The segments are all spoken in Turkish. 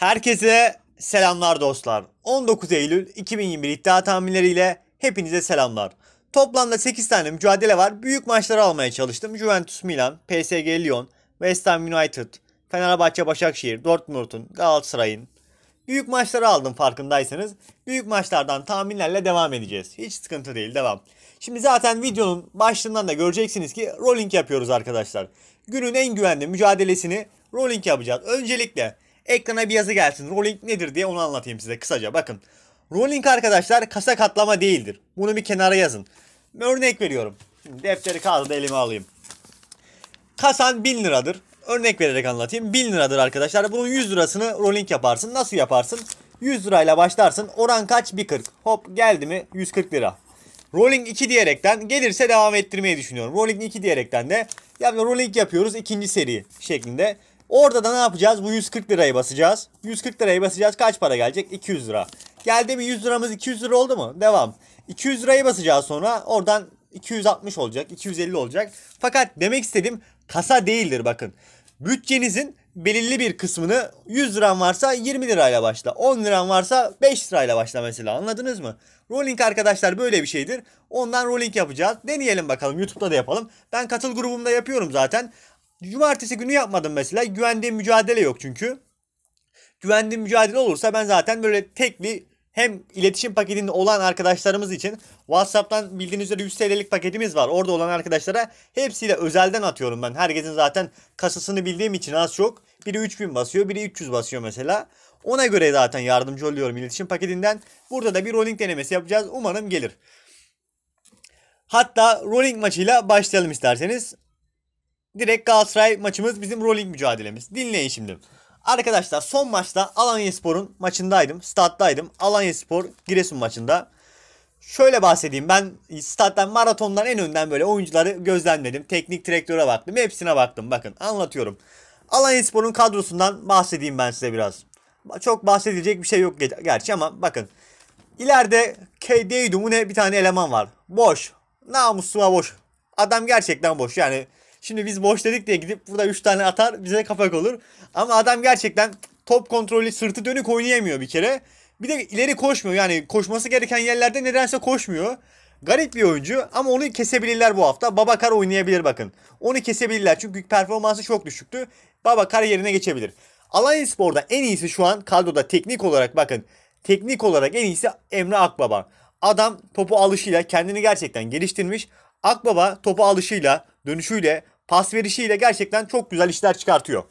Herkese selamlar dostlar. 19 Eylül 2021 iddia tahminleriyle hepinize selamlar. Toplamda 8 tane mücadele var. Büyük maçları almaya çalıştım. Juventus Milan, PSG Lyon, West Ham United, Fenerbahçe Başakşehir, Dortmund'un, Galatasaray'ın. Büyük maçları aldım farkındaysanız. Büyük maçlardan tahminlerle devam edeceğiz. Hiç sıkıntı değil devam. Şimdi zaten videonun başlığından da göreceksiniz ki rolling yapıyoruz arkadaşlar. Günün en güvenli mücadelesini rolling yapacağız. Öncelikle ekrana bir yazı gelsin. Rolling nedir diye onu anlatayım size kısaca. Bakın. Rolling arkadaşlar kasa katlama değildir. Bunu bir kenara yazın. Örnek veriyorum. Şimdi defteri kaldı, elime alayım. Kasan 1000 liradır. Örnek vererek anlatayım. 1000 liradır arkadaşlar. Bunun 100 lirasını rolling yaparsın. Nasıl yaparsın? 100 lirayla başlarsın. Oran kaç? 1.40. Hop geldi mi? 140 lira. Rolling 2 diyerekten gelirse devam ettirmeyi düşünüyorum. Rolling 2 diyerekten de Yani rolling yapıyoruz ikinci seri şeklinde. Orada da ne yapacağız? Bu 140 lirayı basacağız. 140 lirayı basacağız. Kaç para gelecek? 200 lira. Geldi bir 100 liramız 200 lira oldu mu? Devam. 200 lirayı basacağız sonra. Oradan 260 olacak. 250 olacak. Fakat demek istediğim kasa değildir bakın. Bütçenizin belirli bir kısmını 100 liran varsa 20 lirayla başla. 10 liran varsa 5 lirayla başla mesela anladınız mı? Rolling arkadaşlar böyle bir şeydir. Ondan rolling yapacağız. Deneyelim bakalım YouTube'da da yapalım. Ben katıl grubumda yapıyorum zaten. Cumartesi günü yapmadım mesela. Güvendiğim mücadele yok çünkü. Güvendiğim mücadele olursa ben zaten böyle tek bir hem iletişim paketinde olan arkadaşlarımız için WhatsApp'tan bildiğiniz üzere 100 TL'lik paketimiz var. Orada olan arkadaşlara hepsiyle özelden atıyorum ben. Herkesin zaten kasasını bildiğim için az çok. Biri 3000 basıyor, biri 300 basıyor mesela. Ona göre zaten yardımcı oluyorum iletişim paketinden. Burada da bir rolling denemesi yapacağız. Umarım gelir. Hatta rolling maçıyla başlayalım isterseniz direkt Galatasaray maçımız bizim rolling mücadelemiz. Dinleyin şimdi. Arkadaşlar son maçta Alanyaspor'un maçındaydım. Stat'taydım. Alanyaspor Giresun maçında. Şöyle bahsedeyim ben stat'tan maratondan en önden böyle oyuncuları gözlemledim. Teknik direktöre baktım. Hepsine baktım. Bakın anlatıyorum. Alanyaspor'un kadrosundan bahsedeyim ben size biraz. Çok bahsedilecek bir şey yok gerçi ama bakın. İleride bu ne bir tane eleman var. Boş. Namusuma boş. Adam gerçekten boş. Yani Şimdi biz boş dedik diye gidip burada 3 tane atar bize kapak olur. Ama adam gerçekten top kontrolü sırtı dönük oynayamıyor bir kere. Bir de ileri koşmuyor yani koşması gereken yerlerde nedense koşmuyor. Garip bir oyuncu ama onu kesebilirler bu hafta. Babakar oynayabilir bakın. Onu kesebilirler çünkü performansı çok düşüktü. Babakar yerine geçebilir. Alanya Spor'da en iyisi şu an kadroda teknik olarak bakın. Teknik olarak en iyisi Emre Akbaba. Adam topu alışıyla kendini gerçekten geliştirmiş. Akbaba topa alışıyla, dönüşüyle, pas verişiyle gerçekten çok güzel işler çıkartıyor.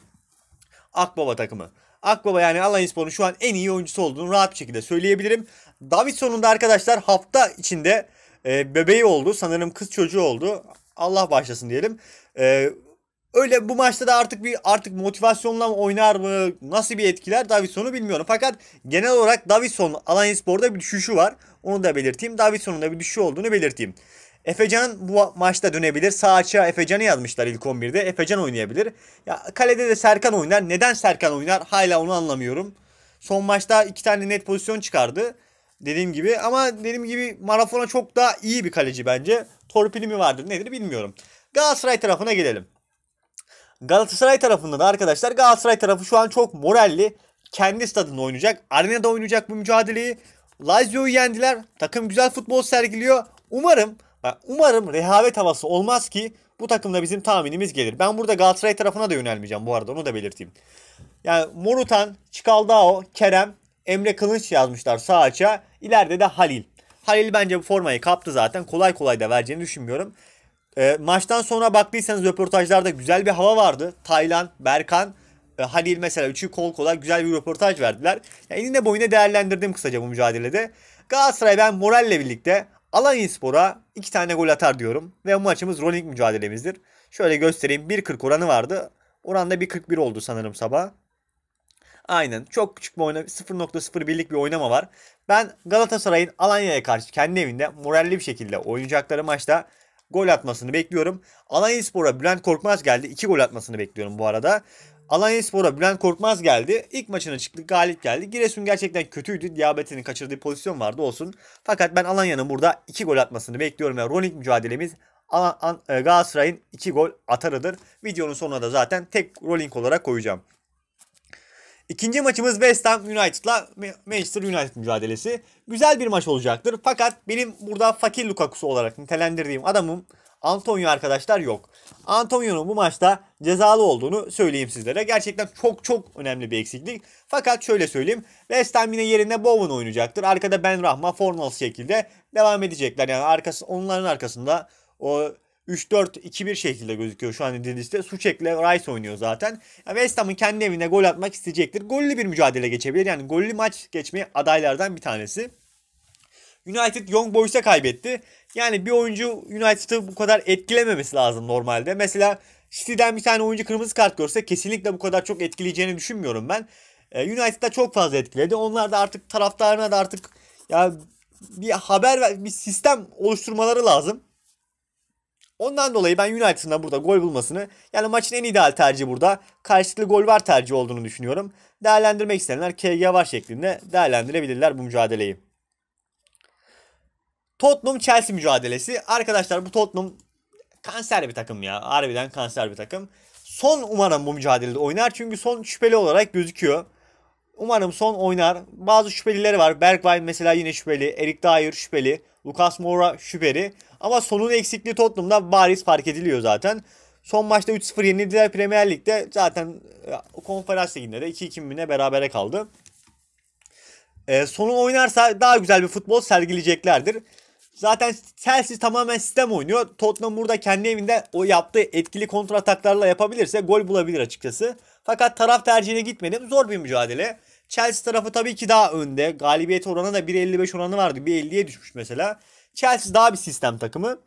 Akbaba takımı. Akbaba yani Alanyaspor'un şu an en iyi oyuncusu olduğunu rahat bir şekilde söyleyebilirim. Davidson'un da arkadaşlar hafta içinde e, bebeği oldu. Sanırım kız çocuğu oldu. Allah başlasın diyelim. E, öyle bu maçta da artık bir artık motivasyonla mı oynar mı nasıl bir etkiler Davidson'u bilmiyorum. Fakat genel olarak Davidson Alanyaspor'da bir düşüşü var. Onu da belirteyim. Davidson'un da bir düşüşü olduğunu belirteyim. Efecan bu maçta dönebilir. Sağ açığa Efecan'ı yazmışlar ilk 11'de. Efecan oynayabilir. Ya kalede de Serkan oynar. Neden Serkan oynar? Hala onu anlamıyorum. Son maçta iki tane net pozisyon çıkardı. Dediğim gibi ama dediğim gibi Marafona çok daha iyi bir kaleci bence. Torpili mi vardır nedir bilmiyorum. Galatasaray tarafına gelelim. Galatasaray tarafında da arkadaşlar Galatasaray tarafı şu an çok moralli. Kendi stadında oynayacak. Arenada oynayacak bu mücadeleyi. Lazio'yu yendiler. Takım güzel futbol sergiliyor. Umarım Umarım rehavet havası olmaz ki bu takımda bizim tahminimiz gelir. Ben burada Galatasaray tarafına da yönelmeyeceğim bu arada onu da belirteyim. Yani Morutan, Çikaldao, Kerem, Emre Kılınç yazmışlar sağ açığa. İleride de Halil. Halil bence bu formayı kaptı zaten. Kolay kolay da vereceğini düşünmüyorum. E, maçtan sonra baktıysanız röportajlarda güzel bir hava vardı. Taylan, Berkan, e, Halil mesela üçü kol kola güzel bir röportaj verdiler. Yani enine boyuna değerlendirdim kısaca bu mücadelede. Galatasaray ben moralle birlikte Alanyaspor'a 2 tane gol atar diyorum ve maçımız rolling mücadelemizdir. Şöyle göstereyim 1.40 oranı vardı. Oran da 1.41 oldu sanırım sabah. Aynen. Çok küçük bir oynama. 0.01'lik bir oynama var. Ben Galatasaray'ın Alanya'ya karşı kendi evinde moralli bir şekilde oynayacakları maçta gol atmasını bekliyorum. Alanyaspor'a Bülent Korkmaz geldi. 2 gol atmasını bekliyorum bu arada. Alanyaspor'a Spor'a Bülent Korkmaz geldi. İlk maçına çıktı galip geldi. Giresun gerçekten kötüydü. Diabetinin kaçırdığı pozisyon vardı olsun. Fakat ben Alanya'nın burada 2 gol atmasını bekliyorum. Ve yani Ronik mücadelemiz e, Galatasaray'ın 2 gol atarıdır. Videonun sonuna da zaten tek rolling olarak koyacağım. İkinci maçımız West Ham United'la Manchester United mücadelesi. Güzel bir maç olacaktır. Fakat benim burada fakir Lukaku'su olarak nitelendirdiğim adamım Antonio arkadaşlar yok. Antonio'nun bu maçta cezalı olduğunu söyleyeyim sizlere. Gerçekten çok çok önemli bir eksiklik. Fakat şöyle söyleyeyim. West Ham yine yerine Bowen oynayacaktır. Arkada Ben Rahma, Fornals şekilde devam edecekler. Yani arkası, onların arkasında o 3-4-2-1 şekilde gözüküyor şu an Didis'te. Suçek'le Rice oynuyor zaten. Yani West Ham'ın kendi evine gol atmak isteyecektir. Gollü bir mücadele geçebilir. Yani gollü maç geçmeye adaylardan bir tanesi. United Young Boys'a kaybetti. Yani bir oyuncu United'ı bu kadar etkilememesi lazım normalde. Mesela City'den bir tane oyuncu kırmızı kart görse kesinlikle bu kadar çok etkileyeceğini düşünmüyorum ben. E, United'da çok fazla etkiledi. Onlar da artık taraftarına da artık ya bir haber bir sistem oluşturmaları lazım. Ondan dolayı ben United'ın da burada gol bulmasını yani maçın en ideal tercihi burada karşılıklı gol var tercih olduğunu düşünüyorum. Değerlendirmek isteyenler KG var şeklinde değerlendirebilirler bu mücadeleyi. Tottenham Chelsea mücadelesi. Arkadaşlar bu Tottenham kanser bir takım ya. Harbiden kanser bir takım. Son umarım bu mücadelede oynar. Çünkü son şüpheli olarak gözüküyor. Umarım son oynar. Bazı şüphelileri var. Bergwijn mesela yine şüpheli. Erik Dyer şüpheli. Lucas Moura şüpheli. Ama sonun eksikliği Tottenham'da bariz fark ediliyor zaten. Son maçta 3-0 yenildiler Premier Lig'de. Zaten e, konferans liginde de 2-2 mine berabere kaldı. E, sonu oynarsa daha güzel bir futbol sergileyeceklerdir. Zaten Chelsea tamamen sistem oynuyor. Tottenham burada kendi evinde o yaptığı etkili ataklarla yapabilirse gol bulabilir açıkçası. Fakat taraf tercihine gitmedim. Zor bir mücadele. Chelsea tarafı tabii ki daha önde. Galibiyet oranı da 1.55 oranı vardı. 1.50'ye düşmüş mesela. Chelsea daha bir sistem takımı.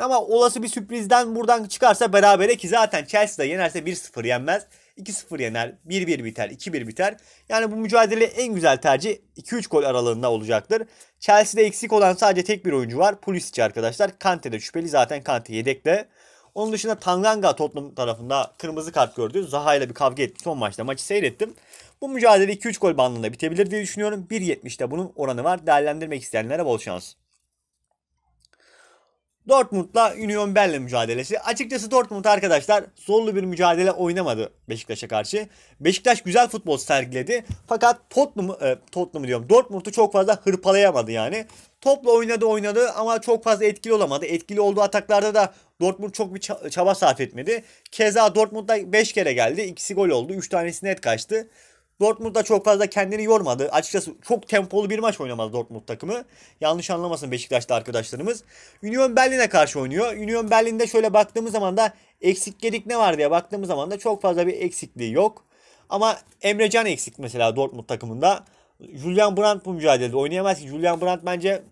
Ama olası bir sürprizden buradan çıkarsa berabere ki zaten Chelsea de yenerse 1-0 yenmez. 2-0 yener, 1-1 biter, 2-1 biter. Yani bu mücadele en güzel tercih 2-3 gol aralığında olacaktır. Chelsea'de eksik olan sadece tek bir oyuncu var. Pulisic arkadaşlar. Kante de şüpheli. Zaten Kante yedekte. Onun dışında Tanganga Tottenham tarafında kırmızı kart gördü. Zaha ile bir kavga etti son maçta. Maçı seyrettim. Bu mücadele 2-3 gol bandında bitebilir diye düşünüyorum. 1.70'te bunun oranı var. Değerlendirmek isteyenlere bol şans. Dortmund'la Union Berlin mücadelesi. Açıkçası Dortmund arkadaşlar zorlu bir mücadele oynamadı Beşiktaş'a karşı. Beşiktaş güzel futbol sergiledi. Fakat Tottenham'ı e, Tottenham diyorum Dortmund'u çok fazla hırpalayamadı yani. Topla oynadı oynadı ama çok fazla etkili olamadı. Etkili olduğu ataklarda da Dortmund çok bir çaba sarf etmedi. Keza Dortmund'da 5 kere geldi. İkisi gol oldu. 3 tanesi net kaçtı. Dortmund da çok fazla kendini yormadı. Açıkçası çok tempolu bir maç oynamadı Dortmund takımı. Yanlış anlamasın Beşiktaş'ta arkadaşlarımız. Union Berlin'e karşı oynuyor. Union Berlin'de şöyle baktığımız zaman da eksiklik ne var diye baktığımız zaman da çok fazla bir eksikliği yok. Ama Emre Can eksik mesela Dortmund takımında. Julian Brandt bu mücadelede oynayamaz ki. Julian Brandt bence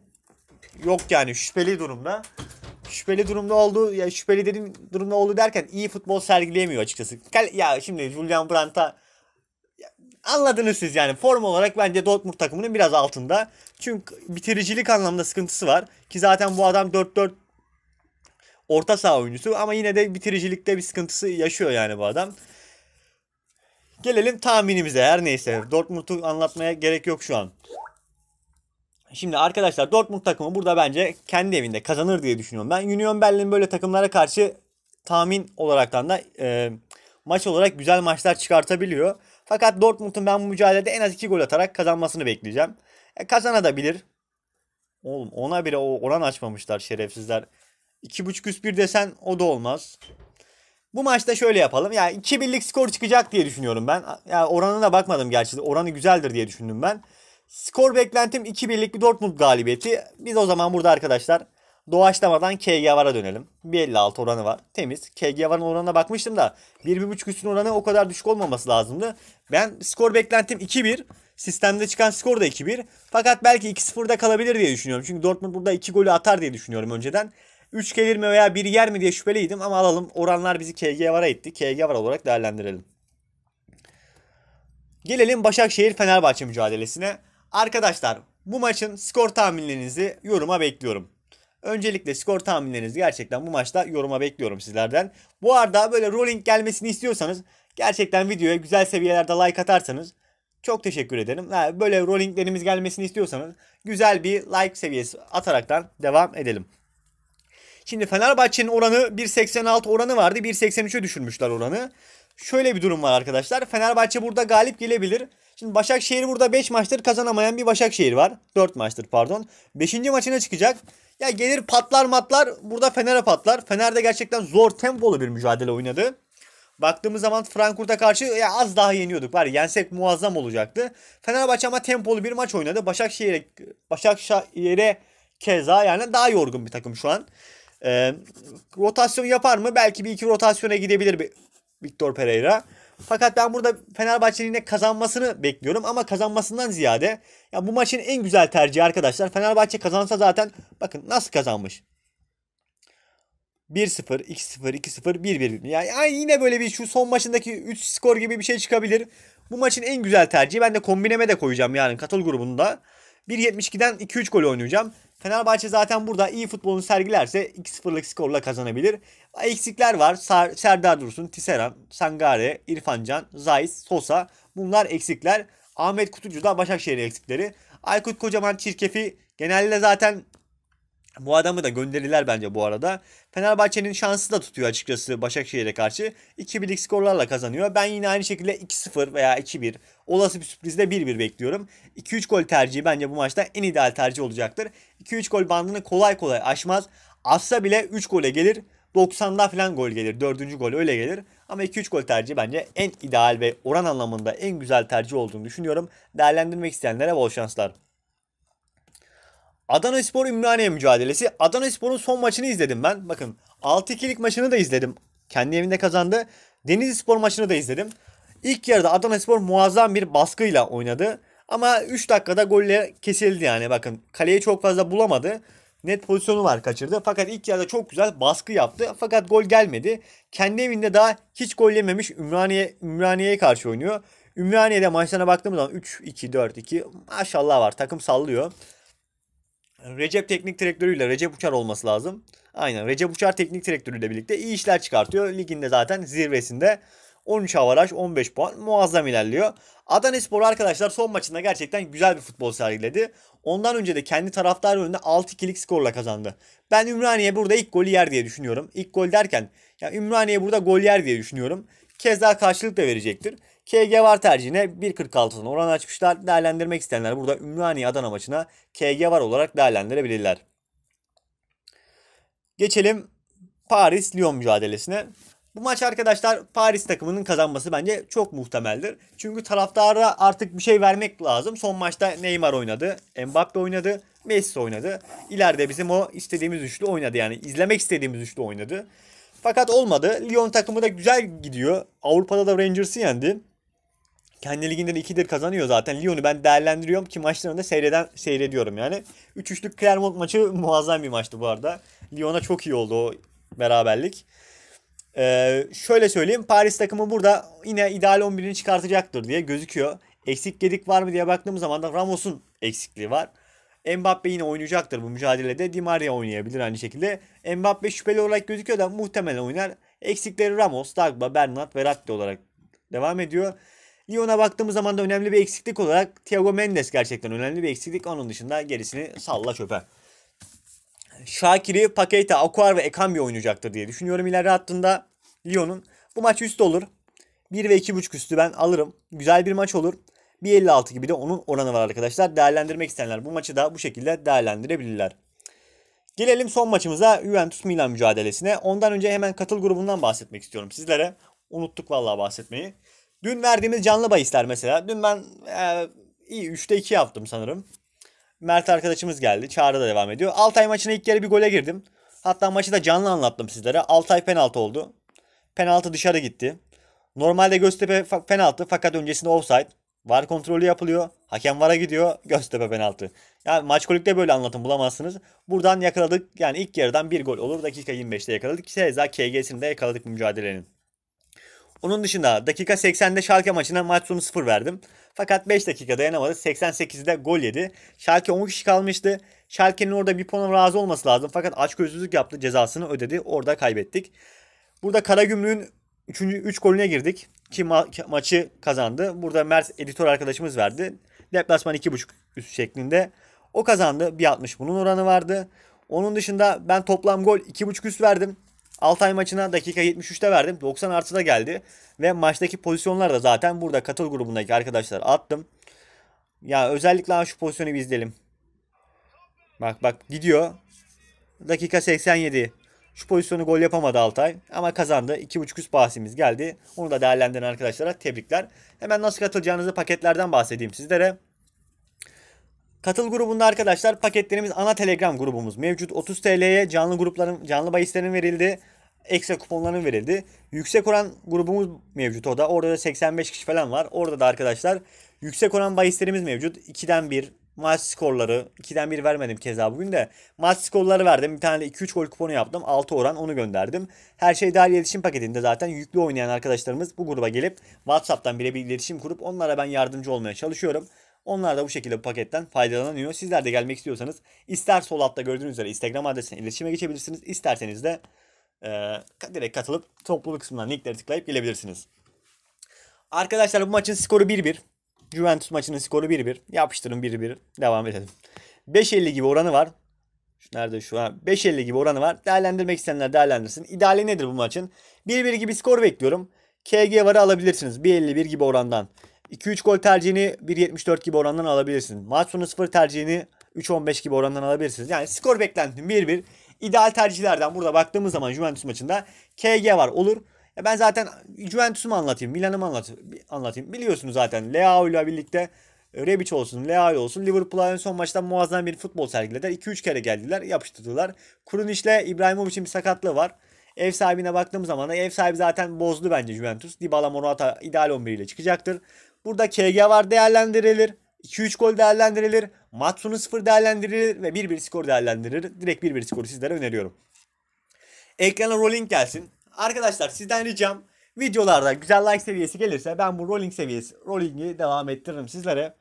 yok yani şüpheli durumda. Şüpheli durumda oldu ya şüpheli dediğim durumda oldu derken iyi futbol sergileyemiyor açıkçası. Ya şimdi Julian Brandt'a anladınız siz yani. Form olarak bence Dortmund takımının biraz altında. Çünkü bitiricilik anlamında sıkıntısı var. Ki zaten bu adam 4-4 orta saha oyuncusu ama yine de bitiricilikte bir sıkıntısı yaşıyor yani bu adam. Gelelim tahminimize her neyse. Dortmund'u anlatmaya gerek yok şu an. Şimdi arkadaşlar Dortmund takımı burada bence kendi evinde kazanır diye düşünüyorum. Ben Union Berlin böyle takımlara karşı tahmin olaraktan da e, maç olarak güzel maçlar çıkartabiliyor. Fakat Dortmund'un ben bu mücadelede en az 2 gol atarak kazanmasını bekleyeceğim. E, kazanabilir. Oğlum ona bile o oran açmamışlar şerefsizler. 2.5 üst 1 desen o da olmaz. Bu maçta şöyle yapalım. Ya yani 2 birlik skor çıkacak diye düşünüyorum ben. Ya yani oranına bakmadım gerçi. Oranı güzeldir diye düşündüm ben. Skor beklentim 2 birlik bir Dortmund galibiyeti. Biz o zaman burada arkadaşlar Doğaçlamadan K.G. vara dönelim. 1.56 oranı var. Temiz. K.G. KGVAR'ın oranına bakmıştım da 1.5 üstün oranı o kadar düşük olmaması lazımdı. Ben skor beklentim 2-1. Sistemde çıkan skor da 2-1. Fakat belki 2-0'da kalabilir diye düşünüyorum. Çünkü Dortmund burada 2 golü atar diye düşünüyorum önceden. 3 gelir mi veya 1 yer mi diye şüpheliydim ama alalım. Oranlar bizi K.G. vara KGVAR'a K.G. var olarak değerlendirelim. Gelelim Başakşehir-Fenerbahçe mücadelesine. Arkadaşlar bu maçın skor tahminlerinizi yoruma bekliyorum. Öncelikle skor tahminlerinizi gerçekten bu maçta yoruma bekliyorum sizlerden. Bu arada böyle rolling gelmesini istiyorsanız gerçekten videoya güzel seviyelerde like atarsanız çok teşekkür ederim. böyle rollinglerimiz gelmesini istiyorsanız güzel bir like seviyesi ataraktan devam edelim. Şimdi Fenerbahçe'nin oranı 1.86 oranı vardı. 1.83'e düşürmüşler oranı. Şöyle bir durum var arkadaşlar. Fenerbahçe burada galip gelebilir. Şimdi Başakşehir burada 5 maçtır kazanamayan bir Başakşehir var. 4 maçtır pardon. 5. maçına çıkacak. Ya gelir patlar matlar burada Fener'e patlar. Fener'de gerçekten zor tempolu bir mücadele oynadı. Baktığımız zaman Frankfurt'a karşı ya az daha yeniyorduk. Var yensek muazzam olacaktı. Fenerbahçe ama tempolu bir maç oynadı. Başakşehir'e Başakşehir'e keza yani daha yorgun bir takım şu an. Ee, rotasyon yapar mı? Belki bir iki rotasyona gidebilir Victor Pereira. Fakat ben burada Fenerbahçe'nin yine kazanmasını bekliyorum ama kazanmasından ziyade ya bu maçın en güzel tercihi arkadaşlar. Fenerbahçe kazansa zaten bakın nasıl kazanmış. 1-0, 2-0, 2-0, 1-1. Yani yine böyle bir şu son maçındaki 3 skor gibi bir şey çıkabilir. Bu maçın en güzel tercihi. Ben de kombineme de koyacağım yarın katıl grubunda. 1.72'den 2-3 gol oynayacağım. Fenerbahçe zaten burada iyi futbolunu sergilerse 2-0'lık skorla kazanabilir. Eksikler var. Ser, Serdar Dursun, Tiseran, Sangare, İrfancan, Zayis, Sosa. Bunlar eksikler. Ahmet Kutucu da Başakşehir eksikleri. Aykut Kocaman Çirkefi genelde zaten bu adamı da gönderirler bence bu arada. Fenerbahçe'nin şansı da tutuyor açıkçası Başakşehir'e karşı. 2-1'lik skorlarla kazanıyor. Ben yine aynı şekilde 2-0 veya 2-1 olası bir sürprizle 1-1 bekliyorum. 2-3 gol tercihi bence bu maçta en ideal tercih olacaktır. 2-3 gol bandını kolay kolay aşmaz. Asla bile 3 gole gelir. 90'da falan gol gelir. Dördüncü gol öyle gelir. Ama 2-3 gol tercihi bence en ideal ve oran anlamında en güzel tercih olduğunu düşünüyorum. Değerlendirmek isteyenlere bol şanslar. Adana Spor Ümraniye mücadelesi. Adana Spor'un son maçını izledim ben. Bakın 6-2'lik maçını da izledim. Kendi evinde kazandı. Denizli Spor maçını da izledim. İlk yarıda Adana Spor muazzam bir baskıyla oynadı. Ama 3 dakikada golle kesildi yani bakın. kaleye çok fazla bulamadı net pozisyonu var kaçırdı. Fakat ilk yarıda çok güzel baskı yaptı. Fakat gol gelmedi. Kendi evinde daha hiç gol yememiş Ümraniye, Ümraniye'ye karşı oynuyor. Ümraniye'de maçlarına baktığımız zaman 3-2, 4-2 maşallah var. Takım sallıyor. Recep teknik direktörüyle Recep Uçar olması lazım. Aynen Recep Uçar teknik direktörüyle birlikte iyi işler çıkartıyor. Liginde zaten zirvesinde. 13 avaraj 15 puan muazzam ilerliyor. Adana Spor arkadaşlar son maçında gerçekten güzel bir futbol sergiledi. Ondan önce de kendi taraftar önünde 6-2'lik skorla kazandı. Ben Ümraniye burada ilk golü yer diye düşünüyorum. İlk gol derken ya Ümraniye burada gol yer diye düşünüyorum. Kez daha karşılık da verecektir. KG var tercihine 1.46'dan oran açmışlar. Değerlendirmek isteyenler burada Ümraniye Adana maçına KG var olarak değerlendirebilirler. Geçelim Paris-Lyon mücadelesine. Bu maç arkadaşlar Paris takımının kazanması bence çok muhtemeldir. Çünkü taraftara artık bir şey vermek lazım. Son maçta Neymar oynadı, Mbappe oynadı, Messi oynadı. İleride bizim o istediğimiz üçlü oynadı yani izlemek istediğimiz üçlü oynadı. Fakat olmadı. Lyon takımı da güzel gidiyor. Avrupa'da da Rangers'ı yendi. Kendi liginden 2'dir kazanıyor zaten. Lyon'u ben değerlendiriyorum ki maçlarını da seyreden, seyrediyorum yani. 3-3'lük Clermont maçı muazzam bir maçtı bu arada. Lyon'a çok iyi oldu o beraberlik. Ee, şöyle söyleyeyim Paris takımı burada yine ideal 11'ini çıkartacaktır diye gözüküyor. Eksik gedik var mı diye baktığımız zaman da Ramos'un eksikliği var. Mbappe yine oynayacaktır bu mücadelede. Di Maria oynayabilir aynı şekilde. Mbappe şüpheli olarak gözüküyor da muhtemelen oynar. Eksikleri Ramos, Dagba, Bernat ve Ratti olarak devam ediyor. Lyon'a baktığımız zaman da önemli bir eksiklik olarak Thiago Mendes gerçekten önemli bir eksiklik. Onun dışında gerisini salla çöpe. Shakiri, Paketa, Akuar ve Ekambi oynayacaktır diye düşünüyorum ileri hattında. Lyon'un. Bu maç üstü olur. 1 ve 2.5 üstü ben alırım. Güzel bir maç olur. 1.56 gibi de onun oranı var arkadaşlar. Değerlendirmek isteyenler bu maçı da bu şekilde değerlendirebilirler. Gelelim son maçımıza Juventus Milan mücadelesine. Ondan önce hemen katıl grubundan bahsetmek istiyorum sizlere. Unuttuk vallahi bahsetmeyi. Dün verdiğimiz canlı bahisler mesela. Dün ben e, iyi 3'te 2 yaptım sanırım. Mert arkadaşımız geldi. Çağrı da devam ediyor. Altay maçına ilk kere bir gole girdim. Hatta maçı da canlı anlattım sizlere. Altay penaltı oldu. Penaltı dışarı gitti. Normalde Göztepe penaltı fakat öncesinde offside. VAR kontrolü yapılıyor. Hakem VAR'a gidiyor. Göztepe penaltı. Yani maç kolikte böyle anlatın bulamazsınız. Buradan yakaladık. Yani ilk yarıdan bir gol olur. Dakika 25'te yakaladık. Keza KG'sini de yakaladık mücadelenin. Onun dışında dakika 80'de Şalke maçına maç sonu 0 verdim. Fakat 5 dakika dayanamadı. 88'de gol yedi. Şalke 10 kişi kalmıştı. Şalke'nin orada bir puan razı olması lazım. Fakat aç açgözlülük yaptı. Cezasını ödedi. Orada kaybettik. Burada Karagümrük'ün 3. 3 golüne girdik. Ki ma- maçı kazandı. Burada Mert editör arkadaşımız verdi. Deplasman 2.5 üst şeklinde. O kazandı. 1.60 bunun oranı vardı. Onun dışında ben toplam gol 2.5 üst verdim. Altay maçına dakika 73'te verdim. 90 artıda geldi. Ve maçtaki pozisyonlar da zaten burada katıl grubundaki arkadaşlar attım. Ya özellikle şu pozisyonu bir izleyelim. Bak bak gidiyor. Dakika 87. Şu pozisyonu gol yapamadı Altay ama kazandı. 2.5 üst bahsimiz geldi. Onu da değerlendiren arkadaşlara tebrikler. Hemen nasıl katılacağınızı paketlerden bahsedeyim sizlere. Katıl grubunda arkadaşlar paketlerimiz ana Telegram grubumuz mevcut. 30 TL'ye canlı grupların canlı bahislerin verildi. Ekstra kuponların verildi. Yüksek oran grubumuz mevcut o da. Orada da 85 kişi falan var. Orada da arkadaşlar yüksek oran bahislerimiz mevcut. 2'den 1, maç skorları 2'den 1 vermedim keza bugün de maç skorları verdim. Bir tane de 2-3 gol kuponu yaptım. 6 oran onu gönderdim. Her şey dahil iletişim paketinde zaten yüklü oynayan arkadaşlarımız bu gruba gelip WhatsApp'tan bile bir iletişim kurup onlara ben yardımcı olmaya çalışıyorum. Onlar da bu şekilde bu paketten faydalanıyor. Sizler de gelmek istiyorsanız ister sol altta gördüğünüz üzere Instagram adresine iletişime geçebilirsiniz. İsterseniz de e, direkt katılıp topluluk kısmından linkleri tıklayıp gelebilirsiniz. Arkadaşlar bu maçın skoru 1-1. Juventus maçının skoru 1-1. Yapıştırın 1-1. Devam edelim. 5-50 gibi oranı var. Nerede şu an? 50 gibi oranı var. Değerlendirmek isteyenler değerlendirsin. İdeali nedir bu maçın? 1-1 gibi skor bekliyorum. KG varı alabilirsiniz. 1-51 gibi orandan. 2-3 gol tercihini 1-74 gibi orandan alabilirsiniz. Maç sonu 0 tercihini 3-15 gibi orandan alabilirsiniz. Yani skor beklentim 1-1. İdeal tercihlerden burada baktığımız zaman Juventus maçında KG var olur ben zaten Juventus'umu anlatayım, Milan'ımı anlatayım, anlatayım? Biliyorsunuz zaten Leao ile birlikte e, Rebic olsun, Leao olsun Liverpool'a en son maçta muazzam bir futbol sergilediler. 2-3 kere geldiler, yapıştırdılar. Kurun işle, İbrahimovic'in bir sakatlığı var. Ev sahibine baktığım zaman da ev sahibi zaten bozdu bence Juventus. Dybala Morata ideal 11 ile çıkacaktır. Burada KG var değerlendirilir. 2-3 gol değerlendirilir. Maç 0 değerlendirilir ve 1-1 skor değerlendirilir. Direkt 1-1 skoru sizlere öneriyorum. Ekrana rolling gelsin. Arkadaşlar sizden ricam videolarda güzel like seviyesi gelirse ben bu rolling seviyesi rollingi devam ettiririm sizlere.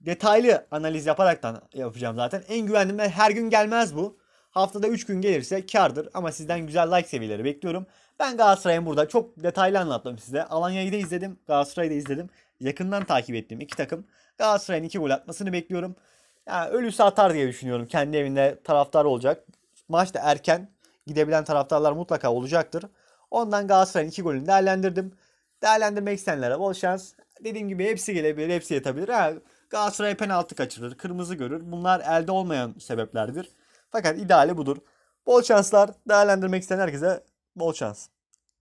Detaylı analiz yaparaktan yapacağım zaten. En güvenli her gün gelmez bu. Haftada 3 gün gelirse kardır ama sizden güzel like seviyeleri bekliyorum. Ben Galatasaray'ın burada çok detaylı anlattım size. Alanya'yı da izledim, Galatasaray'ı da izledim. Yakından takip ettiğim iki takım. Galatasaray'ın 2 gol atmasını bekliyorum. Yani ölüsü atar diye düşünüyorum. Kendi evinde taraftar olacak. Maç da erken gidebilen taraftarlar mutlaka olacaktır. Ondan Galatasaray'ın iki golünü değerlendirdim. Değerlendirmek isteyenlere bol şans. Dediğim gibi hepsi gelebilir, hepsi yatabilir. Ha, Galatasaray penaltı kaçırır, kırmızı görür. Bunlar elde olmayan sebeplerdir. Fakat ideali budur. Bol şanslar. Değerlendirmek isteyen herkese bol şans.